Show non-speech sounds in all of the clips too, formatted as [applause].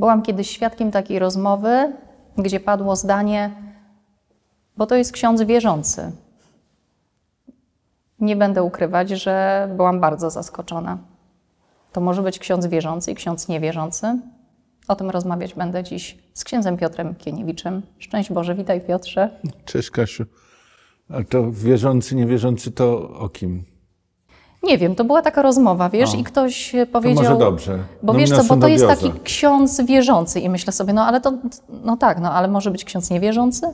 Byłam kiedyś świadkiem takiej rozmowy, gdzie padło zdanie, bo to jest ksiądz wierzący. Nie będę ukrywać, że byłam bardzo zaskoczona. To może być ksiądz wierzący i ksiądz niewierzący. O tym rozmawiać będę dziś z księdzem Piotrem Kieniewiczem. Szczęść Boże, witaj Piotrze. Cześć Kasiu. A to wierzący, niewierzący to o kim? Nie wiem, to była taka rozmowa, wiesz, no. i ktoś powiedział. To może dobrze. Bo no wiesz co, bo to jest taki ksiądz wierzący i myślę sobie, no ale to, no tak, no ale może być ksiądz niewierzący?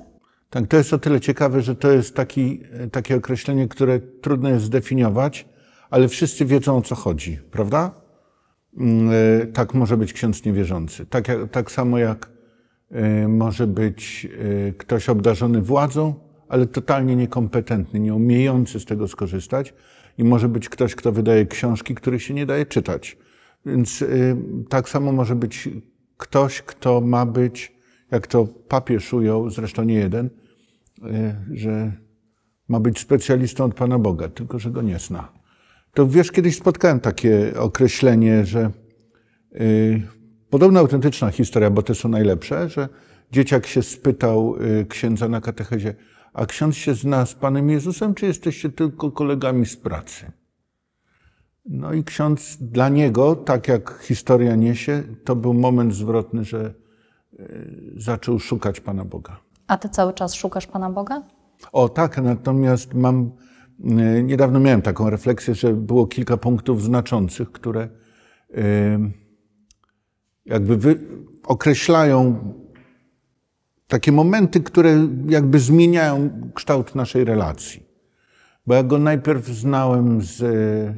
Tak, to jest o tyle ciekawe, że to jest taki, takie określenie, które trudno jest zdefiniować, ale wszyscy wiedzą o co chodzi, prawda? Mm, e, tak może być ksiądz niewierzący. Tak, tak samo jak e, może być e, ktoś obdarzony władzą, ale totalnie niekompetentny, nieumiejący z tego skorzystać i może być ktoś, kto wydaje książki, których się nie daje czytać. Więc y, tak samo może być ktoś, kto ma być, jak to papież ujął, zresztą nie jeden, y, że ma być specjalistą od Pana Boga, tylko że go nie zna. To wiesz, kiedyś spotkałem takie określenie, że y, podobna autentyczna historia, bo te są najlepsze, że dzieciak się spytał y, księdza na katechezie, a ksiądz się zna z Panem Jezusem, czy jesteście tylko kolegami z pracy? No i ksiądz dla niego, tak jak historia niesie, to był moment zwrotny, że e, zaczął szukać Pana Boga. A ty cały czas szukasz Pana Boga? O tak, natomiast mam. E, niedawno miałem taką refleksję, że było kilka punktów znaczących, które e, jakby wy, określają takie momenty, które jakby zmieniają kształt naszej relacji. Bo ja go najpierw znałem z e,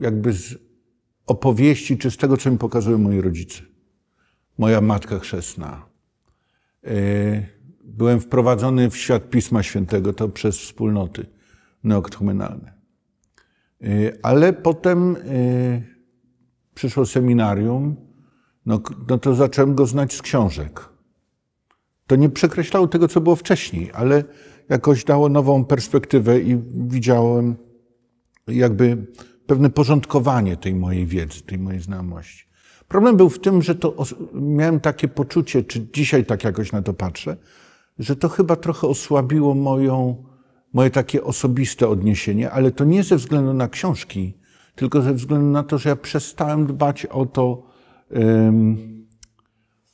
jakby z opowieści, czy z tego, co mi pokazują moi rodzice. Moja matka chrzestna. E, byłem wprowadzony w świat Pisma Świętego, to przez wspólnoty neoktomenalne. E, ale potem przyszło seminarium, no, no to zacząłem go znać z książek to nie przekreślało tego, co było wcześniej, ale jakoś dało nową perspektywę i widziałem jakby pewne porządkowanie tej mojej wiedzy, tej mojej znajomości. Problem był w tym, że to miałem takie poczucie, czy dzisiaj tak jakoś na to patrzę, że to chyba trochę osłabiło moją, moje takie osobiste odniesienie, ale to nie ze względu na książki, tylko ze względu na to, że ja przestałem dbać o to, um,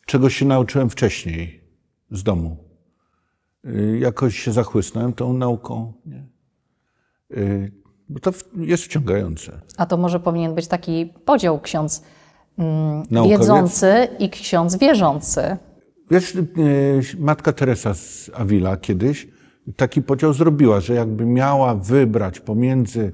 czego się nauczyłem wcześniej z domu. Y, jakoś się zachłysnąłem tą nauką. Nie? Y, bo to jest wciągające. A to może powinien być taki podział ksiądz mm, Naukowiec. wiedzący i ksiądz wierzący. Wiesz, y, matka Teresa z Avila kiedyś taki podział zrobiła, że jakby miała wybrać pomiędzy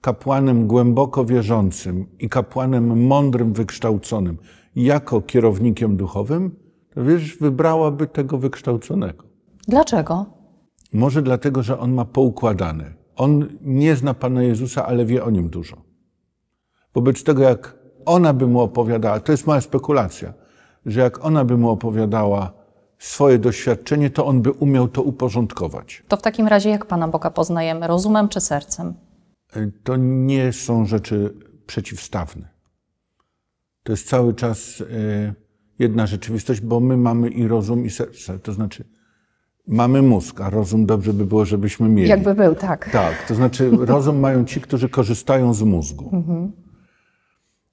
kapłanem głęboko wierzącym i kapłanem mądrym, wykształconym jako kierownikiem duchowym, to wiesz, wybrałaby tego wykształconego. Dlaczego? Może dlatego, że on ma poukładane. On nie zna Pana Jezusa, ale wie o nim dużo. Wobec tego, jak ona by mu opowiadała, to jest moja spekulacja, że jak ona by mu opowiadała swoje doświadczenie, to on by umiał to uporządkować. To w takim razie jak Pana Boga poznajemy? Rozumem czy sercem? E, to nie są rzeczy przeciwstawne. To jest cały czas. Yy, jedna rzeczywistość, bo my mamy i rozum, i serce. To znaczy, mamy mózg, a rozum dobrze by było, żebyśmy mieli. Jakby był, tak. Tak, to znaczy, [laughs] rozum mają ci, którzy korzystają z mózgu.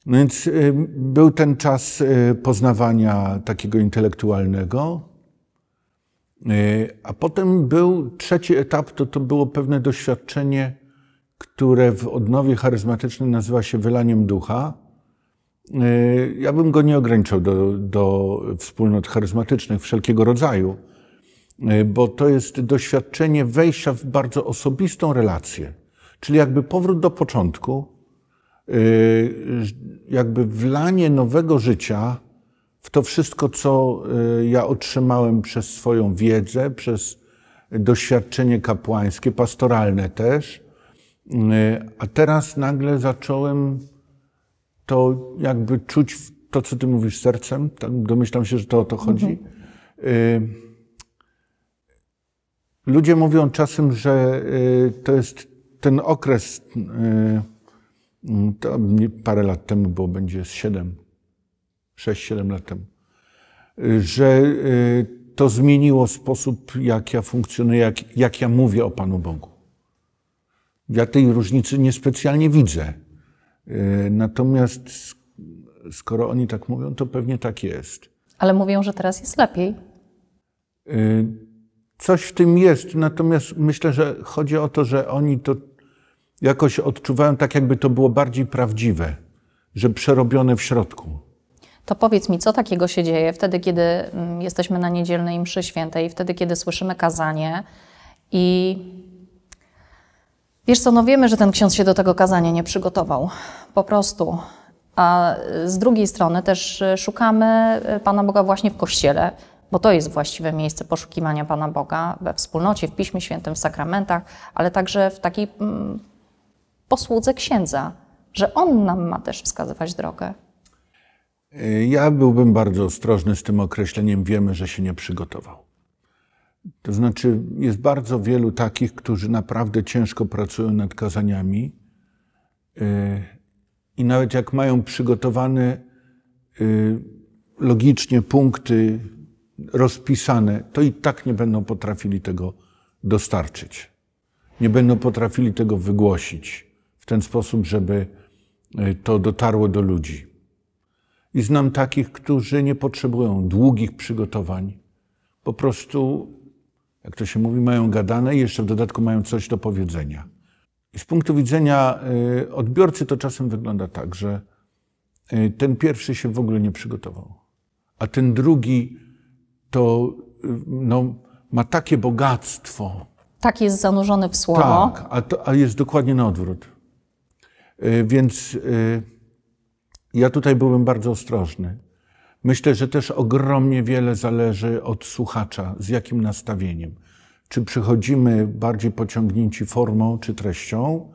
No więc y, był ten czas y, poznawania takiego intelektualnego. Y, a potem był trzeci etap, to, to było pewne doświadczenie, które w odnowie charyzmatycznej nazywa się wylaniem ducha Y, ja bym go nie ograniczał do, do wspólnot charyzmatycznych wszelkiego rodzaju, y, bo to jest doświadczenie wejścia w bardzo osobistą relację, czyli jakby powrót do początku, y, jakby wlanie nowego życia w to wszystko, co ja otrzymałem przez swoją wiedzę, przez doświadczenie kapłańskie, pastoralne też. A teraz nagle zacząłem to jakby czuć to, co ty mówisz sercem, tak? domyślam się, że to o to chodzi. Mhm. Y, ludzie mówią czasem, że y, to jest ten okres, y, to parę lat temu, bo będzie z 7, 6-7 lat temu, że to zmieniło sposób, jak ja funkcjonuję, jak, jak ja mówię o Panu Bogu. Ja tej różnicy niespecjalnie widzę. E, natomiast skoro oni tak mówią, to pewnie tak jest. Ale mówią, że teraz jest lepiej. E, coś w tym jest, natomiast myślę, że chodzi o to, że oni to jakoś odczuwają tak, jakby to było bardziej prawdziwe, że przerobione w środku. To powiedz mi, co takiego się dzieje wtedy, kiedy mm, jesteśmy na niedzielnej mszy świętej, wtedy, kiedy słyszymy kazanie i Wiesz co, no wiemy, że ten ksiądz się do tego kazania nie przygotował. Po prostu. A z drugiej strony też e, szukamy e, Pana Boga właśnie w Kościele, bo to jest właściwe miejsce poszukiwania Pana Boga we wspólnocie, w Piśmie Świętym, w sakramentach, ale także w takiej mm, posłudze księdza, że On nam ma też wskazywać drogę. Ja byłbym bardzo ostrożny z tym określeniem, wiemy, że się nie przygotował. To znaczy, jest bardzo wielu takich, którzy naprawdę ciężko pracują nad kazaniami y, i nawet jak mają przygotowane y, logicznie punkty rozpisane, to i tak nie będą potrafili tego dostarczyć. Nie będą potrafili tego wygłosić w ten sposób, żeby y, to dotarło do ludzi. I znam takich, którzy nie potrzebują długich przygotowań. Po prostu jak to się mówi, mają gadane i jeszcze w dodatku mają coś do powiedzenia. I z punktu widzenia y, odbiorcy to czasem wygląda tak, że y, ten pierwszy się w ogóle nie przygotował, a ten drugi to y, no, ma takie bogactwo. Tak jest zanurzony w słowo. Tak, a, to, a jest dokładnie na odwrót. Więc ja tutaj byłem bardzo ostrożny. Myślę, że też ogromnie wiele zależy od słuchacza, z jakim nastawieniem. Czy przychodzimy bardziej pociągnięci formą czy treścią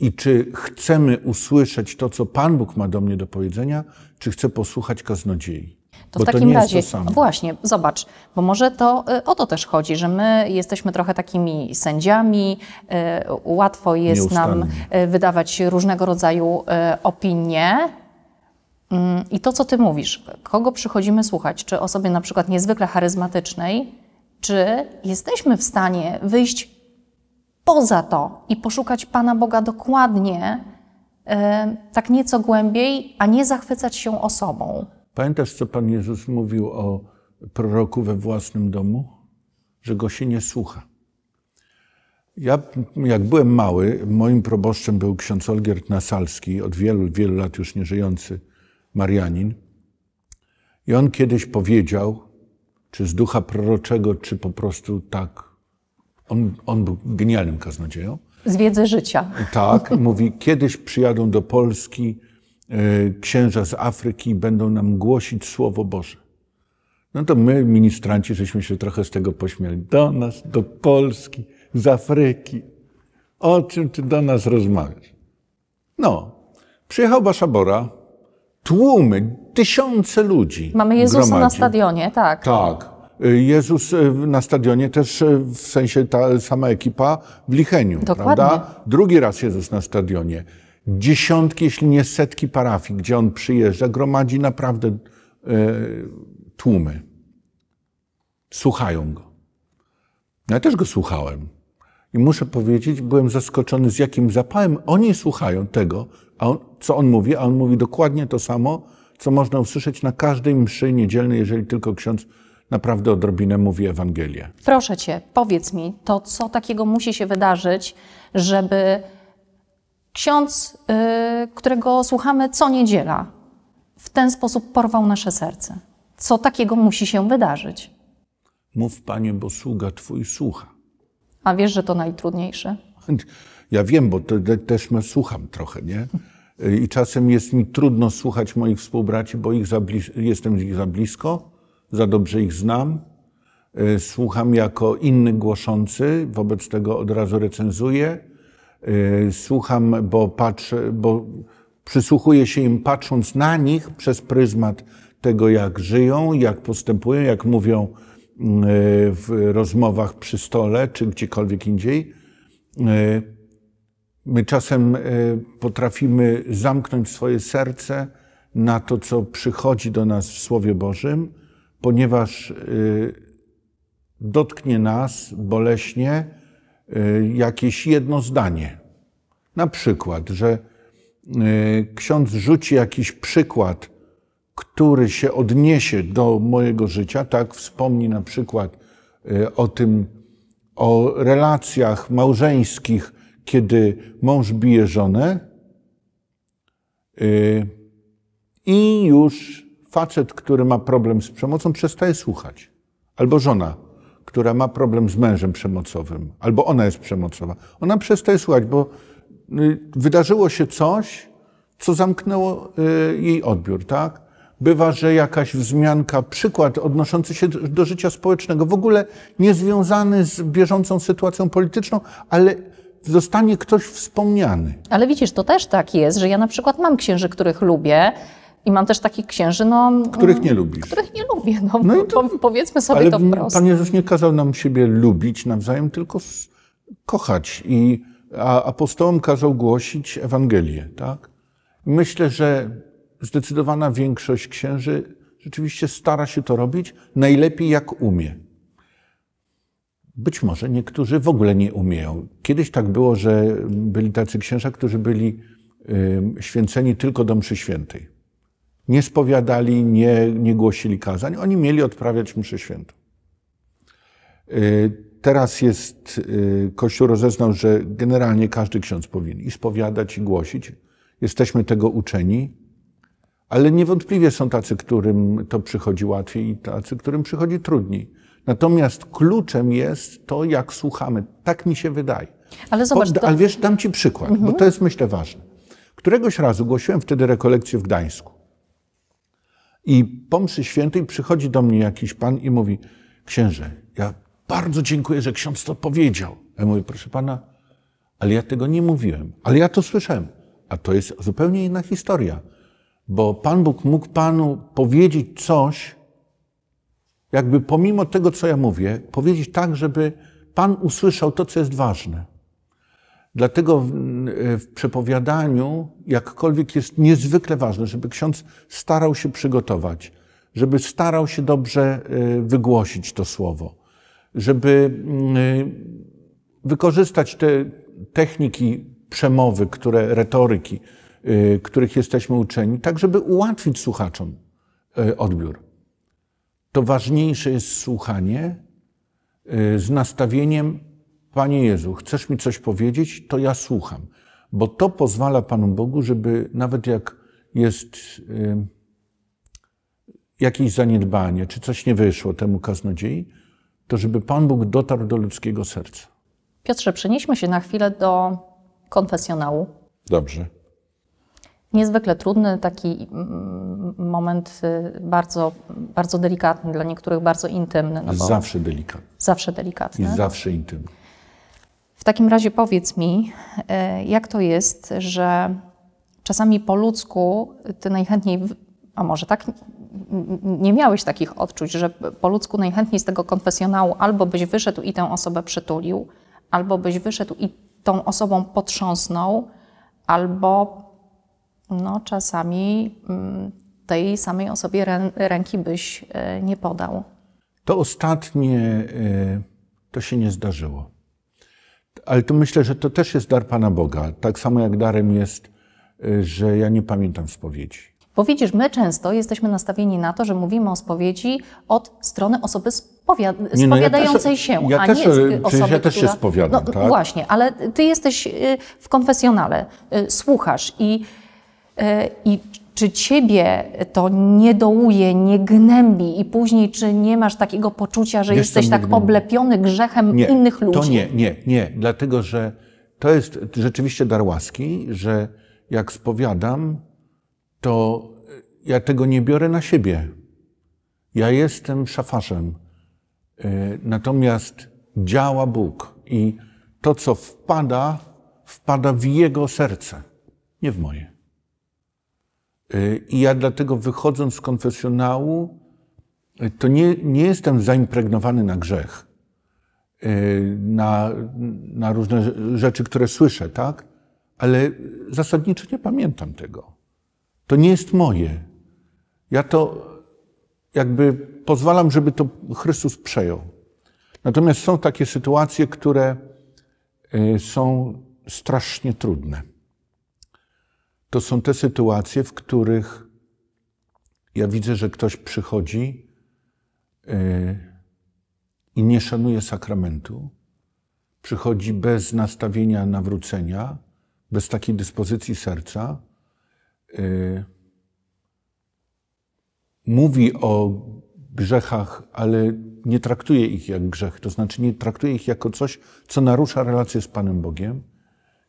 i czy chcemy usłyszeć to, co Pan Bóg ma do mnie do powiedzenia, czy chcę posłuchać kaznodziei. To bo w takim to razie, właśnie, zobacz, bo może to y, o to też chodzi, że my jesteśmy trochę takimi sędziami, y, łatwo jest nam y, wydawać różnego rodzaju opinie, Mm, I to, co ty mówisz, kogo przychodzimy słuchać, czy osobie na przykład niezwykle charyzmatycznej, czy jesteśmy w stanie wyjść poza to i poszukać Pana Boga dokładnie, tak nieco głębiej, a nie zachwycać się osobą. Pamiętasz, co Pan Jezus mówił o proroku we własnym domu? Że go się nie słucha. Ja, jak byłem mały, moim proboszczem był ksiądz Olgierd Nasalski, od wielu, wielu lat już nieżyjący. Marianin. I on kiedyś powiedział, czy z ducha proroczego, czy po prostu tak. On, on był genialnym kaznodzieją. Z wiedzy życia. Tak, [laughs] mówi, kiedyś przyjadą do Polski y, księża z Afryki i będą nam głosić Słowo Boże. No to my, ministranci, żeśmy się trochę z tego pośmiali. Do nas, do Polski, z Afryki. O czym ty do nas rozmawiasz? No, przyjechał Baszabora, tłumy, tysiące ludzi. Mamy Jezusa gromadzi. na stadionie, tak. Tak. Y, Jezus y, na stadionie też y, w sensie ta sama ekipa w Licheniu, Dokładnie. prawda? Drugi raz Jezus na stadionie. Dziesiątki, jeśli nie setki parafii, gdzie on przyjeżdża, gromadzi naprawdę e, tłumy. Słuchają go. No, ja też go słuchałem. I muszę powiedzieć, byłem zaskoczony, z jakim zapałem oni słuchają tego, a on co on mówi, a on mówi dokładnie to samo, co można usłyszeć na każdej mszy niedzielnej, jeżeli tylko ksiądz naprawdę odrobinę mówi Ewangelię. Proszę cię, powiedz mi, to co takiego musi się wydarzyć, żeby ksiądz, yy, którego słuchamy co niedziela, w ten sposób porwał nasze serce? Co takiego musi się wydarzyć? Mów, panie, bo sługa twój słucha. A wiesz, że to najtrudniejsze? Ja wiem, bo też też słucham trochę, nie? I czasem jest mi trudno słuchać moich współbraci, bo ich za jestem ich za blisko, za dobrze ich znam. E, słucham jako inny głoszący, wobec tego od razu recenzuję. E, słucham, bo patrzę, bo przysłuchuję się im patrząc na nich przez pryzmat tego, jak żyją, jak postępują, jak mówią mm, e, w rozmowach przy stole czy gdziekolwiek indziej My czasem e, potrafimy zamknąć swoje serce na to, co przychodzi do nas w Słowie Bożym, ponieważ e, dotknie nas boleśnie e, jakieś jedno zdanie. Na przykład, że ksiądz rzuci jakiś przykład, który się odniesie do mojego życia, tak wspomni na przykład o tym, o relacjach małżeńskich, kiedy mąż bije żonę y, i już facet, który ma problem z przemocą, przestaje słuchać. Albo żona, która ma problem z mężem przemocowym, albo ona jest przemocowa. Ona przestaje słuchać, bo y, wydarzyło się coś, co zamknęło y, jej odbiór, tak? bywa, że jakaś wzmianka, przykład odnoszący się do życia społecznego, w ogóle niezwiązany z bieżącą sytuacją polityczną, ale zostanie ktoś wspomniany. Ale widzisz, to też tak jest, że ja na przykład mam księży, których lubię. I mam też takich księży, no, których nie mm, lubisz. Których nie lubię. No, no to, powiedzmy sobie ale to wprost. Pan Jezus nie kazał nam siebie lubić nawzajem, tylko kochać. I a apostołom kazał głosić Ewangelię. Tak? Myślę, że zdecydowana większość księży rzeczywiście stara się to robić najlepiej jak umie. Być może niektórzy w ogóle nie umieją. Kiedyś tak było, że byli tacy księża, którzy byli y, święceni tylko do mszy świętej. Nie spowiadali, nie, nie głosili kazań. Oni mieli odprawiać mszę świętą. Y, teraz jest, y, Kościół rozeznał, że generalnie każdy ksiądz powinien i spowiadać, i głosić. Jesteśmy tego uczeni, ale niewątpliwie są tacy, którym to przychodzi łatwiej i tacy, którym przychodzi trudniej. Natomiast kluczem jest to, jak słuchamy. Tak mi się wydaje. Ale zobacz. Ale wiesz, dam ci przykład, mhm. bo to jest myślę ważne. Któregoś razu głosiłem wtedy rekolekcję w Gdańsku. I po mszy świętej przychodzi do mnie jakiś pan i mówi, księże, ja bardzo dziękuję, że ksiądz to powiedział. Ja mówię, proszę pana, ale ja tego nie mówiłem, ale ja to słyszałem. A to jest zupełnie inna historia, bo Pan Bóg mógł panu powiedzieć coś, jakby pomimo tego, co ja mówię, powiedzieć tak, żeby Pan usłyszał to, co jest ważne. Dlatego w, w przepowiadaniu, jakkolwiek jest niezwykle ważne, żeby ksiądz starał się przygotować, żeby starał się dobrze y, wygłosić to słowo, żeby y, wykorzystać te techniki przemowy, które, retoryki, y, których jesteśmy uczeni, tak żeby ułatwić słuchaczom odbiór to ważniejsze jest słuchanie y, z nastawieniem: Panie Jezu, chcesz mi coś powiedzieć, to ja słucham. Bo to pozwala Panu Bogu, żeby nawet jak jest y, jakieś zaniedbanie, czy coś nie wyszło temu kaznodziei, to żeby Pan Bóg dotarł do ludzkiego serca. Piotrze, przenieśmy się na chwilę do konfesjonału. Dobrze niezwykle trudny, taki mm, moment y, bardzo, bardzo delikatny, dla niektórych bardzo intymny. No zawsze delikatny. Zawsze delikatny. I zawsze intymny. W takim razie powiedz mi, y, jak to jest, że czasami po ludzku ty najchętniej, a może tak, nie miałeś takich odczuć, że po ludzku najchętniej z tego konfesjonału albo byś wyszedł i tę osobę przytulił, albo byś wyszedł i tą osobą potrząsnął, albo no czasami mm, tej samej osobie ręki byś e, nie podał. To ostatnie, e, to się nie zdarzyło. Ale to myślę, że to też jest dar Pana Boga. Tak samo jak darem jest, e, że ja nie pamiętam spowiedzi. Bo widzisz, my często jesteśmy nastawieni na to, że mówimy o spowiedzi od strony osoby nie, no spowiadającej ja też, się, ja a też, nie osoby, ja też która... się spowiadam, no, tak? Właśnie, ale ty jesteś y, w konfesjonale, y, słuchasz i i czy ciebie to nie dołuje, nie gnębi i później czy nie masz takiego poczucia, że Jestem jesteś tak oblepiony grzechem nie, innych ludzi? To nie, nie, nie, dlatego że to jest rzeczywiście dar łaski, że jak spowiadam, to ja tego nie biorę na siebie. Ja jestem szafarzem. Y, natomiast działa Bóg i to, co wpada, wpada w Jego serce, nie w moje. Y, I ja dlatego wychodząc z konfesjonału, y, to nie, nie jestem zaimpregnowany na grzech, y, na, na różne rzeczy, które słyszę, tak? Ale zasadniczo nie pamiętam tego. To nie jest moje. Ja to jakby pozwalam, żeby to Chrystus przejął. Natomiast są takie sytuacje, które są strasznie trudne to są te sytuacje, w których ja widzę, że ktoś przychodzi yy, i nie szanuje sakramentu, przychodzi bez nastawienia nawrócenia, bez takiej dyspozycji serca. Yy, mówi o grzechach, ale nie traktuje ich jak grzech, to znaczy nie traktuje ich jako coś, co narusza relację z Panem Bogiem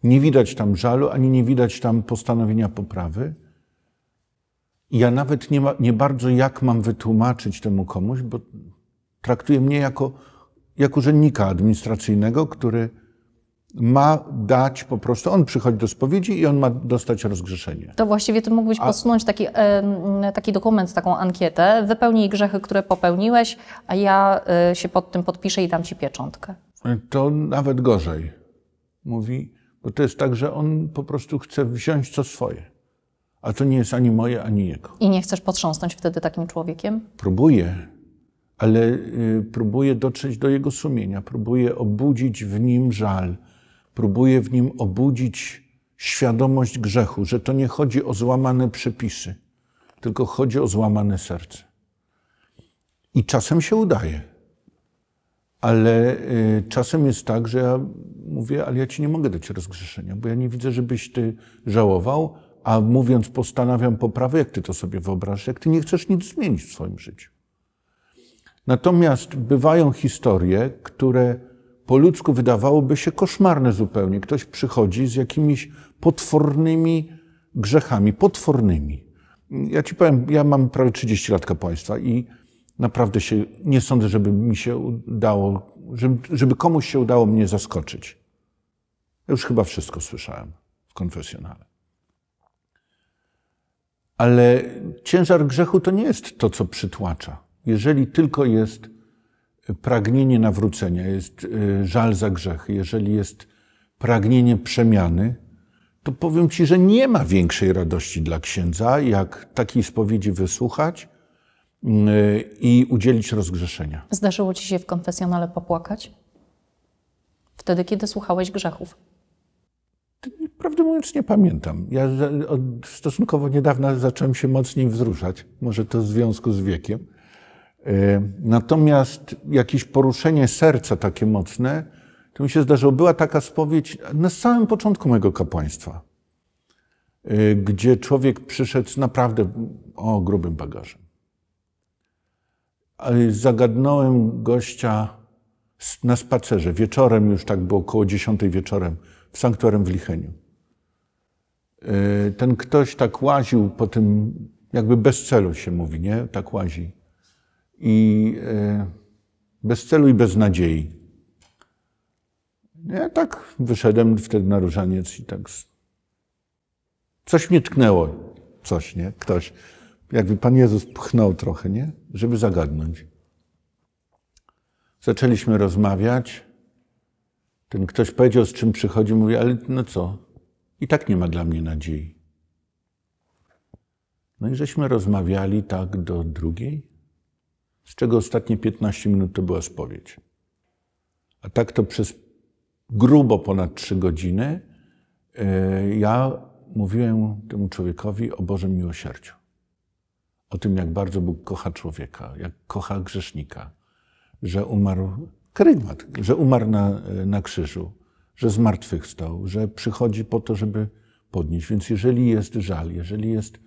nie widać tam żalu, ani nie widać tam postanowienia poprawy. Ja nawet nie, ma, nie bardzo jak mam wytłumaczyć temu komuś, bo traktuje mnie jako, jak urzędnika administracyjnego, który ma dać po prostu, on przychodzi do spowiedzi i on ma dostać rozgrzeszenie. To właściwie ty mógłbyś A... posunąć taki, taki dokument, taką ankietę, wypełnij grzechy, które popełniłeś, a ja y, się pod tym podpiszę i dam ci pieczątkę. To nawet gorzej. Mówi, bo to jest tak, że on po prostu chce wziąć co swoje. A to nie jest ani moje, ani jego. I nie chcesz potrząsnąć wtedy takim człowiekiem? Próbuję, ale y, próbuję dotrzeć do jego sumienia, próbuję obudzić w nim żal, próbuję w nim obudzić świadomość grzechu, że to nie chodzi o złamane przepisy, tylko chodzi o złamane serce. I czasem się udaje. Ale y, czasem jest tak, że ja mówię, ale ja ci nie mogę dać rozgrzeszenia, bo ja nie widzę, żebyś ty żałował, a mówiąc postanawiam poprawę, jak ty to sobie wyobrażasz, jak ty nie chcesz nic zmienić w swoim życiu. Natomiast bywają historie, które po ludzku wydawałoby się koszmarne zupełnie. Ktoś przychodzi z jakimiś potwornymi grzechami, potwornymi. Ja ci powiem, ja mam prawie 30 lat kapłaństwa i naprawdę się, nie sądzę, żeby mi się udało, żeby, żeby komuś się udało mnie zaskoczyć. Ja już chyba wszystko słyszałem w konfesjonale. Ale ciężar grzechu to nie jest to, co przytłacza. Jeżeli tylko jest y, pragnienie nawrócenia, jest y, żal za grzechy, jeżeli jest pragnienie przemiany, to powiem Ci, że nie ma większej radości dla księdza, jak takiej spowiedzi wysłuchać Mm, y, i udzielić rozgrzeszenia. Zdarzyło ci się w konfesjonale popłakać? Wtedy, kiedy słuchałeś grzechów? Prawdę mówiąc, nie pamiętam. Ja od stosunkowo niedawna zacząłem się mocniej wzruszać, może to w związku z wiekiem. Y, natomiast jakieś poruszenie serca takie mocne, to mi się zdarzyło. Była taka spowiedź na samym początku mojego kapłaństwa, y, gdzie człowiek przyszedł naprawdę o grubym bagażem zagadnąłem gościa na spacerze. Wieczorem już tak było około 10 wieczorem w sanktuarium w Licheniu. E, ten ktoś tak łaził po tym, jakby bez celu się mówi, nie? Tak łazi. I e, bez celu i bez nadziei. Ja tak wyszedłem wtedy na różaniec i tak. Coś mnie tknęło. Coś, nie? Ktoś jakby Pan Jezus pchnął trochę, nie? Żeby zagadnąć. Zaczęliśmy rozmawiać. Ten ktoś powiedział, z czym przychodzi, mówi, ale no co? I tak nie ma dla mnie nadziei. No i żeśmy rozmawiali tak do drugiej, z czego ostatnie 15 minut to była spowiedź. A tak to przez grubo ponad trzy godziny e, ja mówiłem temu człowiekowi o Bożym miłosierdziu o tym, jak bardzo Bóg kocha człowieka, jak kocha grzesznika, że umarł, krygmat, że umarł na, na krzyżu, że zmartwychwstał, że przychodzi po to, żeby podnieść. Więc jeżeli jest żal, jeżeli jest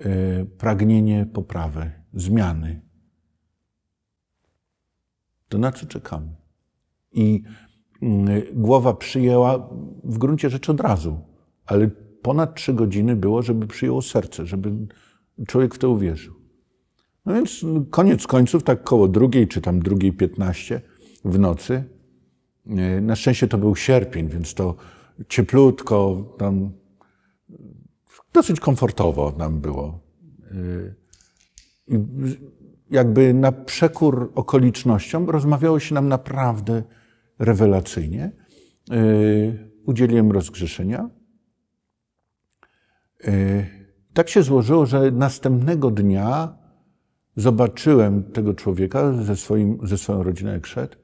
e, pragnienie poprawy, zmiany, to na co czekamy? I y, głowa przyjęła w gruncie rzeczy od razu, ale ponad trzy godziny było, żeby przyjęło serce, żeby człowiek w to uwierzył. No więc no, koniec końców, tak koło drugiej, czy tam drugiej piętnaście w nocy, e, na szczęście to był sierpień, więc to cieplutko, tam dosyć komfortowo nam było. E, I jakby na przekór okolicznościom rozmawiało się nam naprawdę rewelacyjnie. E, udzieliłem rozgrzeszenia tak się złożyło, że następnego dnia zobaczyłem tego człowieka ze, swoim, ze swoją rodziną, jak szedł.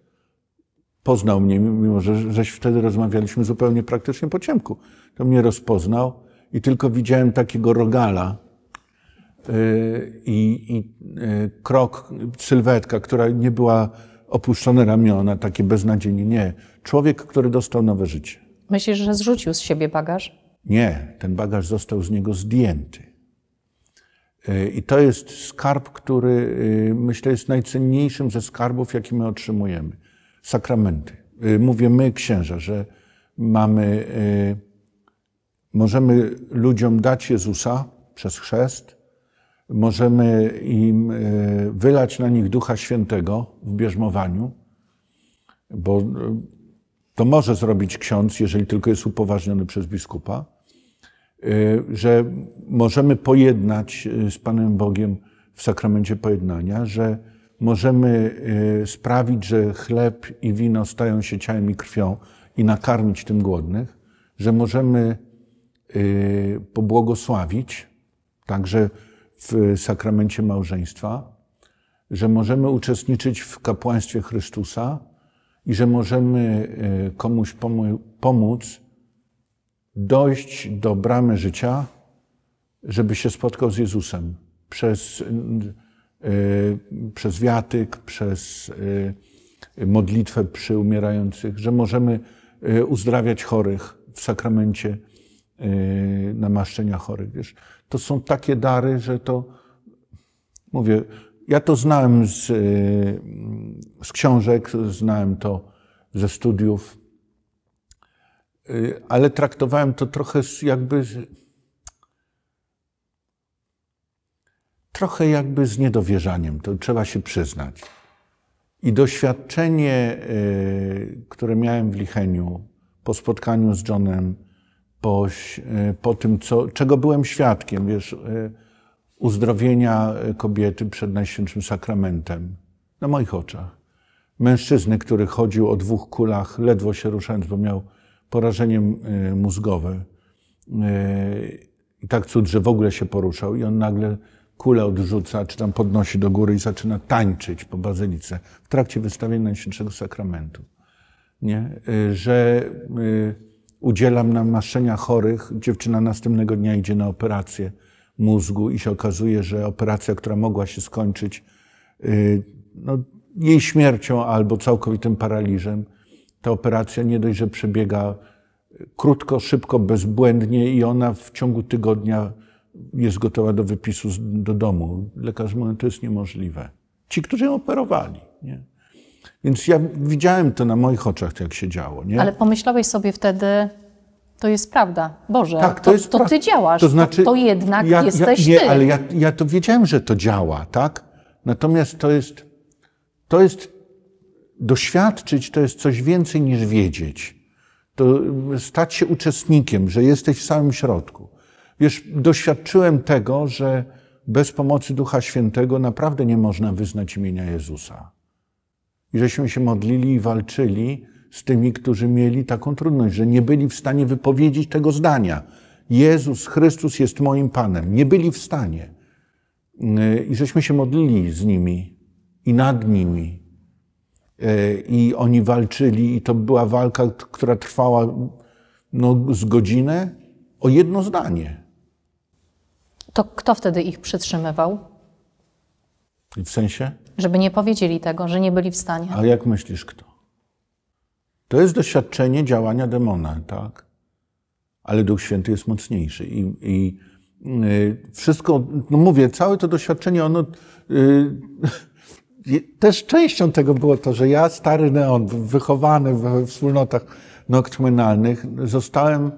Poznał mnie, mimo że żeś wtedy rozmawialiśmy zupełnie praktycznie po ciemku. To mnie rozpoznał i tylko widziałem takiego rogala y, i, i y, krok, sylwetka, która nie była opuszczone ramiona, takie beznadziejnie. Nie. Człowiek, który dostał nowe życie. Myślisz, że zrzucił z siebie bagaż? Nie, ten bagaż został z niego zdjęty. Y, I to jest skarb, który y, myślę jest najcenniejszym ze skarbów, jaki my otrzymujemy. Sakramenty. Y, mówię my, księża, że mamy, możemy ludziom dać Jezusa przez chrzest, możemy im wylać na nich Ducha Świętego w bierzmowaniu, bo to może zrobić ksiądz, jeżeli tylko jest upoważniony przez biskupa Y, że możemy pojednać y, z Panem Bogiem w sakramencie pojednania, że możemy y, sprawić, że chleb i wino stają się ciałem i krwią i nakarmić tym głodnych, że możemy pobłogosławić, także w sakramencie małżeństwa, że możemy uczestniczyć w kapłaństwie Chrystusa i że możemy komuś pomóc dojść do bramy życia, żeby się spotkał z Jezusem przez, y, przez wiatyk, przez y, modlitwę przy umierających, że możemy y, uzdrawiać chorych w sakramencie namaszczenia chorych. Wiesz, to są takie dary, że to mówię, ja to znałem z, z książek, znałem to ze studiów Y, ale traktowałem to trochę jakby. Trochę jakby z niedowierzaniem, to trzeba się przyznać. I doświadczenie, y, które miałem w Licheniu po spotkaniu z Johnem, po, y, po tym, co, czego byłem świadkiem, wiesz, uzdrowienia kobiety przed Najświętszym Sakramentem na moich oczach. Mężczyzny, który chodził o dwóch kulach, ledwo się ruszając, bo miał porażeniem e, mózgowe. E, I tak cud, że w ogóle się poruszał i on nagle kulę odrzuca, czy tam podnosi do góry i zaczyna tańczyć po bazylice w trakcie wystawienia Najświętszego Sakramentu. Nie? E, że udzielam nam maszenia chorych, dziewczyna następnego dnia idzie na operację mózgu i się okazuje, że operacja, która mogła się skończyć no, jej śmiercią albo całkowitym paraliżem, ta operacja nie dość, że przebiega e, krótko, szybko, bezbłędnie i ona w ciągu tygodnia jest gotowa do wypisu do domu. Lekarz mówi, no to jest niemożliwe. Ci, którzy ją operowali. Nie? Więc ja widziałem to na moich oczach, jak się działo. Nie? Ale pomyślałeś sobie wtedy, to jest prawda. Boże, tak, to, to, to ty działasz, to, znaczy, to, to jednak ja, jesteś nie, ty. Ale ja, ja to wiedziałem, że to działa, tak? Natomiast to jest, to jest doświadczyć to jest coś więcej niż wiedzieć. To y, stać się uczestnikiem, że jesteś w samym środku. Wiesz, doświadczyłem tego, że bez pomocy Ducha Świętego naprawdę nie można wyznać imienia Jezusa. I żeśmy się modlili i walczyli z tymi, którzy mieli taką trudność, że nie byli w stanie wypowiedzieć tego zdania. Jezus Chrystus jest moim Panem. Nie byli w stanie. Y, I żeśmy się modlili z nimi i nad nimi E, I oni walczyli, i to była walka, która trwała no, z godzinę o jedno zdanie. To kto wtedy ich przytrzymywał? W sensie? Żeby nie powiedzieli tego, że nie byli w stanie. A jak myślisz, kto? To jest doświadczenie działania demona, tak? Ale Duch Święty jest mocniejszy i, i yy, wszystko, no mówię, całe to doświadczenie, ono. Yy, też częścią tego było to, że ja, stary neon, wychowany we wspólnotach noktrymynalnych, zostałem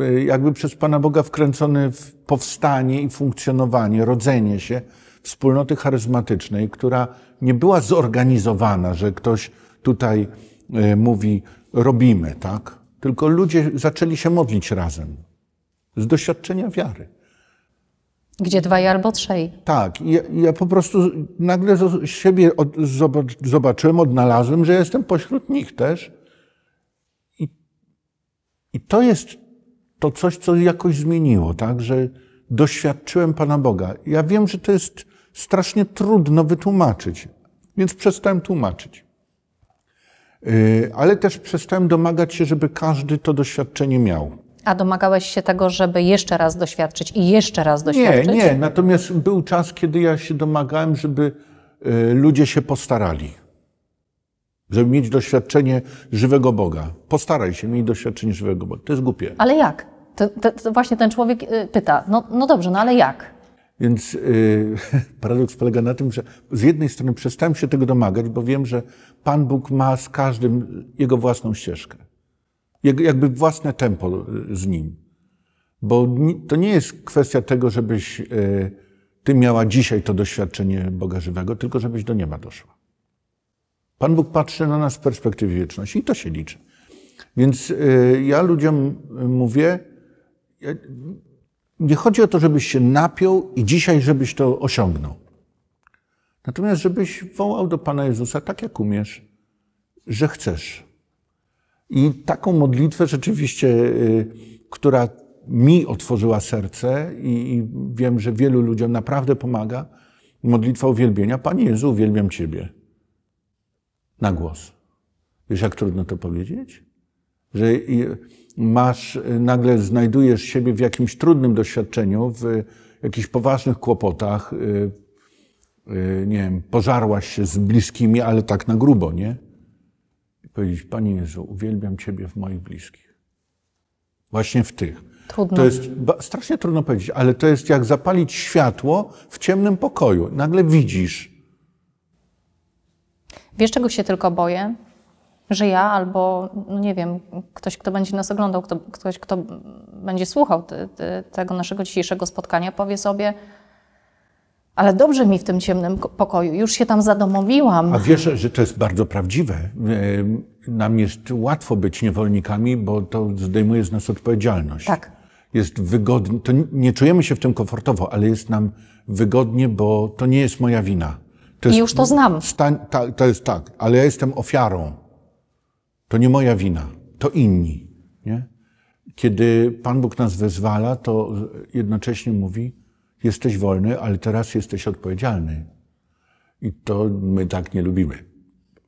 e, jakby przez Pana Boga wkręcony w powstanie i funkcjonowanie, rodzenie się wspólnoty charyzmatycznej, która nie była zorganizowana, że ktoś tutaj e, mówi, robimy, tak? Tylko ludzie zaczęli się modlić razem z doświadczenia wiary. Gdzie dwaj albo trzej. Tak, ja, ja po prostu nagle z siebie od, zobaczyłem, odnalazłem, że jestem pośród nich też. I, I, to jest to coś, co jakoś zmieniło, tak, że doświadczyłem Pana Boga. Ja wiem, że to jest strasznie trudno wytłumaczyć, więc przestałem tłumaczyć. Yy, ale też przestałem domagać się, żeby każdy to doświadczenie miał. A domagałeś się tego, żeby jeszcze raz doświadczyć i jeszcze raz doświadczyć? Nie, nie. Natomiast był czas, kiedy ja się domagałem, żeby e, ludzie się postarali. Żeby mieć doświadczenie żywego Boga. Postaraj się, mieć doświadczenie żywego Boga. To jest głupie. Ale jak? To, to, to właśnie ten człowiek e, pyta, no, no dobrze, no ale jak? Więc yy, [laughs] paradoks polega na tym, że z jednej strony przestałem się tego domagać, bo wiem, że Pan Bóg ma z każdym jego własną ścieżkę jakby własne tempo y, z nim. Bo to nie jest kwestia tego, żebyś y, ty miała dzisiaj to doświadczenie Boga żywego, tylko żebyś do nieba doszła. Pan Bóg patrzy na nas w perspektywie wieczności i to się liczy. Więc y, ja ludziom mówię, nie chodzi o to, żebyś się napiął i dzisiaj, żebyś to osiągnął. Natomiast, żebyś wołał do Pana Jezusa tak, jak umiesz, że chcesz i taką modlitwę rzeczywiście, y, która mi otworzyła serce i, wiem, że wielu ludziom naprawdę pomaga, modlitwa uwielbienia. Panie Jezu, uwielbiam Ciebie. Na głos. Wiesz, jak trudno to powiedzieć? Że y, masz, y, nagle znajdujesz siebie w jakimś trudnym doświadczeniu, w jakichś poważnych kłopotach, nie wiem, pożarłaś się z bliskimi, ale tak na grubo, nie? powiedzieć, Panie Jezu, uwielbiam Ciebie w moich bliskich. Właśnie w tych. Trudno. To jest strasznie trudno powiedzieć, ale to jest jak zapalić światło w ciemnym pokoju. Nagle widzisz. Wiesz, czego się tylko boję? Że ja albo, no nie wiem, ktoś, kto będzie nas oglądał, kto, ktoś, kto będzie słuchał tego naszego dzisiejszego spotkania, powie sobie, ale dobrze mi w tym ciemnym pokoju, już się tam zadomowiłam. A wiesz, że to jest bardzo prawdziwe. E, nam jest łatwo być niewolnikami, bo to zdejmuje z nas odpowiedzialność. Tak. Jest wygodnie, to nie czujemy się w tym komfortowo, ale jest nam wygodnie, bo to nie jest moja wina. To I już to znam. Stań, ta, to jest tak, ale ja jestem ofiarą. To nie moja wina, to inni. Nie? Kiedy Pan Bóg nas wezwala, to jednocześnie mówi, jesteś wolny, ale teraz jesteś odpowiedzialny. I to my tak nie lubimy,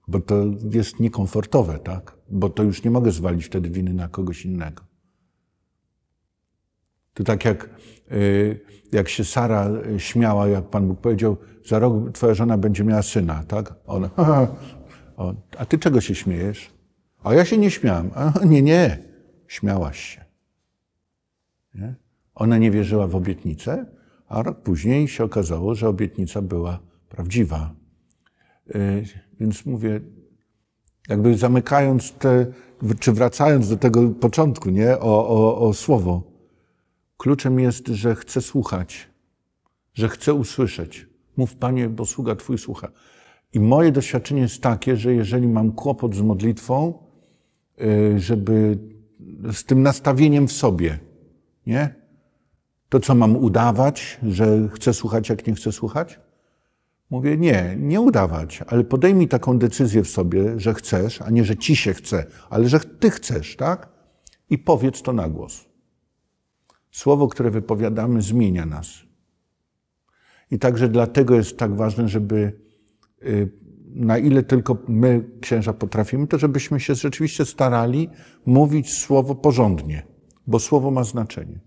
bo to jest niekomfortowe, tak? Bo to już nie mogę zwalić wtedy winy na kogoś innego. To tak jak, y, jak się Sara y, śmiała, jak Pan Bóg powiedział, za rok twoja żona będzie miała syna, tak? Ona, [laughs] on, a ty czego się śmiejesz? A ja się nie śmiałam. A, [laughs] nie, nie, śmiałaś się. Nie? Ona nie wierzyła w obietnicę, a rok później się okazało, że obietnica była prawdziwa. E, więc mówię, jakby zamykając te, czy wracając do tego początku, nie, o, o, o słowo. Kluczem jest, że chcę słuchać, że chcę usłyszeć. Mów, Panie, bo sługa Twój słucha. I moje doświadczenie jest takie, że jeżeli mam kłopot z modlitwą, e, żeby z tym nastawieniem w sobie, nie? To co mam udawać, że chcę słuchać, jak nie chcę słuchać? Mówię, nie, nie udawać, ale podejmij taką decyzję w sobie, że chcesz, a nie, że ci się chce, ale że ty chcesz, tak? I powiedz to na głos. Słowo, które wypowiadamy, zmienia nas. I także dlatego jest tak ważne, żeby y, na ile tylko my, księża, potrafimy, to żebyśmy się rzeczywiście starali mówić słowo porządnie, bo słowo ma znaczenie.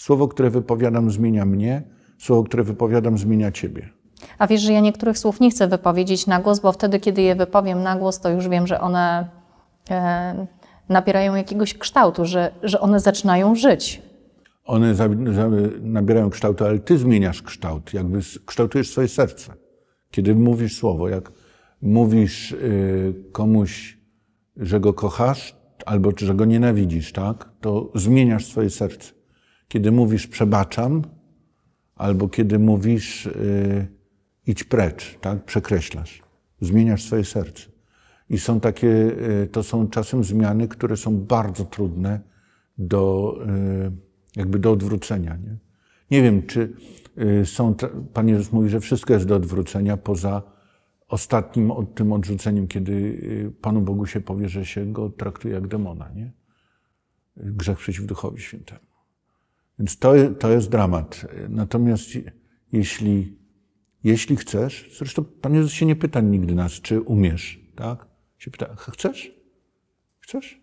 Słowo, które wypowiadam, zmienia mnie, słowo, które wypowiadam, zmienia ciebie. A wiesz, że ja niektórych słów nie chcę wypowiedzieć na głos, bo wtedy, kiedy je wypowiem na głos, to już wiem, że one e, nabierają jakiegoś kształtu, że, że one zaczynają żyć. One za, za, nabierają kształtu, ale ty zmieniasz kształt, jakby kształtujesz swoje serce. Kiedy mówisz słowo, jak mówisz y, komuś, że go kochasz, albo że go nienawidzisz, tak, to zmieniasz swoje serce. Kiedy mówisz przebaczam, albo kiedy mówisz y, idź precz, tak? Przekreślasz. Zmieniasz swoje serce. I są takie, y, to są czasem zmiany, które są bardzo trudne do, y, jakby do odwrócenia, nie? Nie wiem, czy są, Pan Jezus mówi, że wszystko jest do odwrócenia poza ostatnim od tym odrzuceniem, kiedy Panu Bogu się powie, że się go traktuje jak demona, nie? Grzech przeciw Duchowi Świętemu. Więc to, to jest dramat. Natomiast jeśli, jeśli chcesz, zresztą Pan Jezus się nie pyta nigdy nas, czy umiesz, tak? Się pyta, chcesz? Chcesz?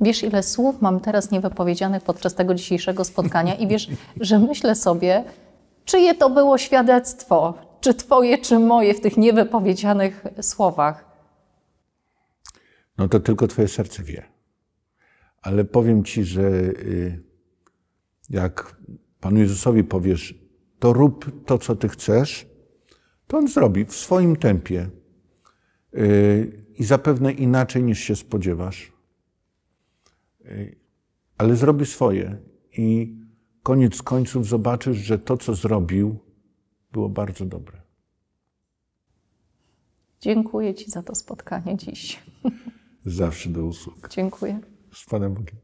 Wiesz, ile słów mam teraz niewypowiedzianych podczas tego dzisiejszego spotkania i wiesz, [laughs] że myślę sobie, czyje to było świadectwo, czy twoje, czy moje w tych niewypowiedzianych słowach. No to tylko twoje serce wie. Ale powiem ci, że... Yy jak Panu Jezusowi powiesz, to rób to, co Ty chcesz, to On zrobi w swoim tempie y, i zapewne inaczej niż się spodziewasz. Y, ale zrobi swoje i koniec końców zobaczysz, że to, co zrobił, było bardzo dobre. Dziękuję Ci za to spotkanie dziś. Zawsze do usług. Dziękuję. Z Panem Bogiem.